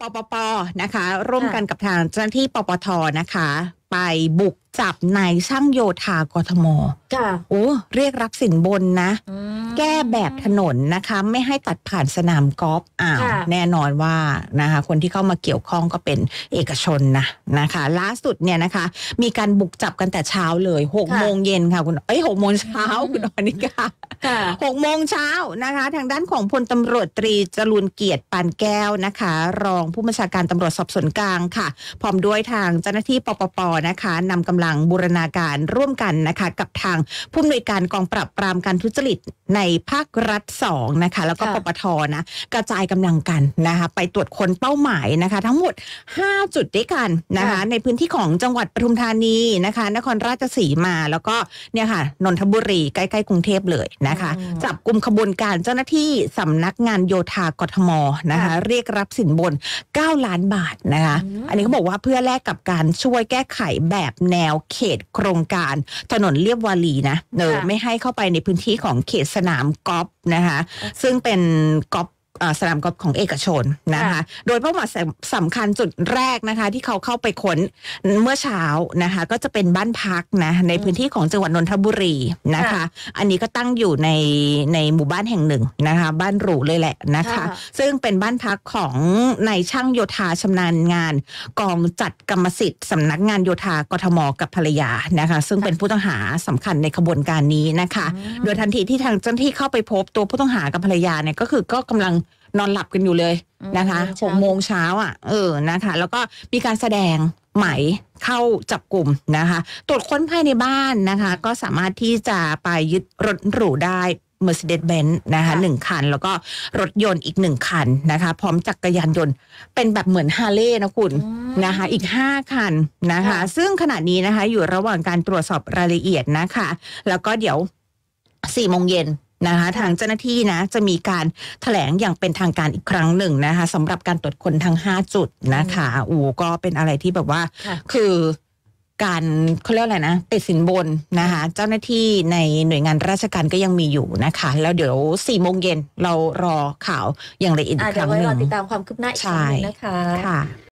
ปปปนะคะ ร่วมกันกับทางเจ้าหน้าที่ปปทนะคะ ไปบุกจับนายช่างโยธากทมค่ะโอ้เรียกรับสินบนนะ แก้แบบถนนนะคะ ไม่ให้ตัดผ่านสนามกอล์ฟอ้าว แน่นอนว่านะคะ คนที่เข้ามาเกี่ยวข้องก็เป็นเอกชนนะ นะคะล่าสุดเนี่ยนะคะ มีการบุกจับกันแต่เช้าเลยหกโมงเย็นค่ะ คุณเอ้ยหกโมงเช้าคุณอนิกาหกโมงเช้านะคะ ทางด้านของพลตำรวจตรีจรุนเกียรติปานแก้วนะคะ รองผู้บัญชาการตำรวจสอบสวนกลางค่ะ พร้อมด้วยทางเจ้าหน้าที่ปปปนะคะ นำกำาลังบูรณาการร่วมกันนะคะกับทางผู้อำนวยการกองปราบปรามการทุจริต ในภาครัฐ2นะคะแล้วก็ปปทนะกระจายกำลังกันนะคะไปตรวจคนเป้าหมายนะคะ ทั้งหมด 5 จุดด้วยกันนะคะในพื้นที่ของจังหวัดปทุมธานีนะคะ นครราชสีมาแล้วก็เนี่ยค่ะนนทบุรีใกล้ๆกรุงเทพเลยนะคะ จับกลุ่มขบวนการเจ้าหน้าที่สำนักงานโยธากทมนะคะเรียกรับสินบน 9 ล้านบาทนะคะอันนี้เขาบอกว่าเพื่อแลกกับการช่วยแก้ไขแบบแนววเขตโครงการถนนเลียบวารีนะเออไม่ให้เข้าไปในพื้นที่ของเขตสนามกอล์ฟนะคะ ซึ่งเป็นกอล์ฟสนามกอล์ฟของเอกชนนะคะ โดยเป้าหมายสำคัญจุดแรกนะคะ ที่เขาเข้าไปค้นเมื่อเช้านะคะ ก็จะเป็นบ้านพักนะในพื้นที่ของจังหวัดนนทบุรีนะคะ อันนี้ก็ตั้งอยู่ในในหมู่บ้านแห่งหนึ่งนะคะ บ้านหรูเลยแหละนะคะ ซึ่งเป็นบ้านพักของนายช่างโยธาชำนาญงาน กองจัดกรรมสิทธิ์สำนักงานโยธากทมกับภรรยานะคะ ซึ่งเป็นผู้ต้องหาสำคัญในขบวนการนี้นะคะ โดยทันทีที่ทางเจ้าหน้าที่เข้าไปพบตัวผู้ต้องหากับภรรยาเนี่ยก็คือก็กำลังนอนหลับกันอยู่เลยนะคะหกโมงเช้าอ่ะ เออนะคะ แล้วก็มีการแสดงไหมเข้าจับกลุ่มนะคะ ตรวจค้นภายในบ้านนะคะ ก็สามารถที่จะไปยึดรถหรูได้ Mercedes-Benz นะคะหนึ่งคัน แล้วก็รถยนต์อีกหนึ่งคันนะคะ พร้อมจักรยานยนต์เป็นแบบเหมือนฮาร์เลย์นะคุณนะคะ อีกห้าคันนะคะ ซึ่งขณะนี้นะคะ อยู่ระหว่างการตรวจสอบรายละเอียดนะคะ แล้วก็เดี๋ยวสี่โมงเย็นนะคะทางเจ้าหน้าที่นะจะมีการถแถลงอย่างเป็นทางการอีกครั้งหนึ่งนะคะสำหรับการตรวจคนทั้ง5จุดนะคะอูก็เป็นอะไรที่แบบว่า คือการเขาเรียกอะไรนะติดสินบนนะคะ เจ้าหน้าที่ในหน่วยงานราชการก็ยังมีอยู่นะคะแล้วเดี๋ยวสี่โมงเย็นเรารอข่าวอย่างละเอียดอีกครั้งหนึ่งเดี๋ยวรอติดตามความคืบหน้าอีกครั้งนึงนะคะคะ